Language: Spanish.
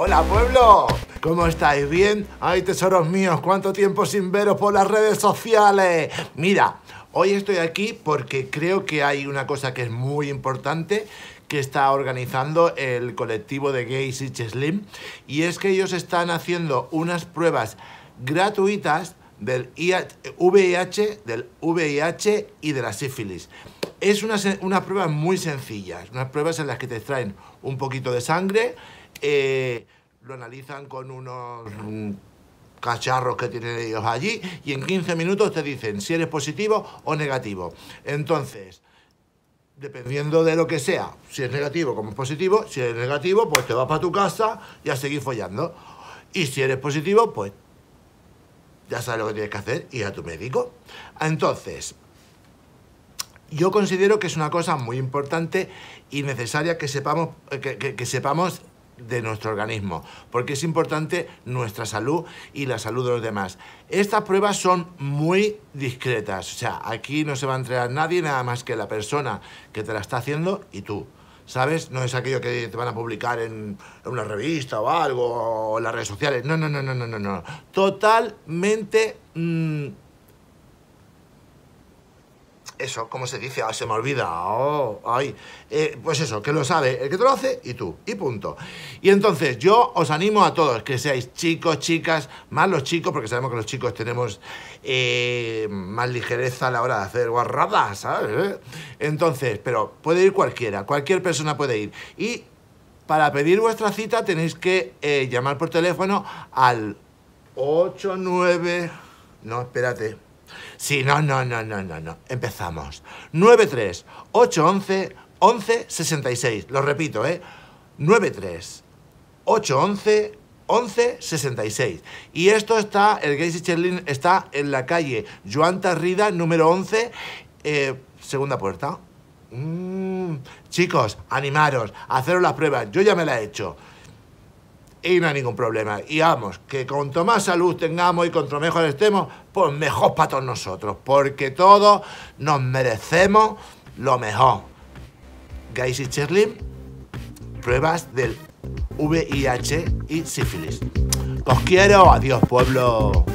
Hola pueblo, ¿cómo estáis? ¿Bien? Ay, tesoros míos, cuánto tiempo sin veros por las redes sociales. Mira, hoy estoy aquí porque creo que hay una cosa que es muy importante que está organizando el colectivo de gays y Slim y es que ellos están haciendo unas pruebas gratuitas del VIH, del VIH y de la sífilis. Es unas, pruebas muy sencillas, unas pruebas en las que te extraen un poquito de sangre, eh, lo analizan con unos cacharros que tienen ellos allí y en 15 minutos te dicen si eres positivo o negativo. Entonces, dependiendo de lo que sea, si es negativo como es positivo, si eres negativo, pues te vas para tu casa y a seguir follando. Y si eres positivo, pues ya sabes lo que tienes que hacer, ir a tu médico. Entonces, yo considero que es una cosa muy importante y necesaria que sepamos, que, sepamos de nuestro organismo, porque es importante nuestra salud y la salud de los demás. Estas pruebas son muy discretas, o sea, aquí no se va a entregar nadie nada más que la persona que te la está haciendo y tú. ¿Sabes? No es aquello que te van a publicar en, una revista o algo, o en las redes sociales. No, no, no, no, no, no. no Totalmente mm, eso, ¿cómo se dice? Ah, se me olvida. Oh, ay. Eh, pues eso, que lo sabe el que te lo hace y tú. Y punto. Y entonces yo os animo a todos, que seáis chicos, chicas, más los chicos, porque sabemos que los chicos tenemos eh, más ligereza a la hora de hacer guarradas, ¿sabes? Eh, entonces, pero puede ir cualquiera, cualquier persona puede ir. Y para pedir vuestra cita tenéis que llamar por teléfono al 89... No, espérate. Sí, no, no, no, no, no, no. Empezamos. 93 811 66 Lo repito, ¿eh? 93 811 11-66. Y esto está, el Gacy Cherlin está en la calle Joan Tarrida, número 11, eh, segunda puerta. Mm, chicos, animaros, haceros las pruebas. Yo ya me la he hecho y no hay ningún problema. Y vamos, que cuanto más salud tengamos y cuanto mejor estemos, pues mejor para todos nosotros, porque todos nos merecemos lo mejor. y Cherlin, pruebas del VIH y sífilis. Os quiero, adiós pueblo.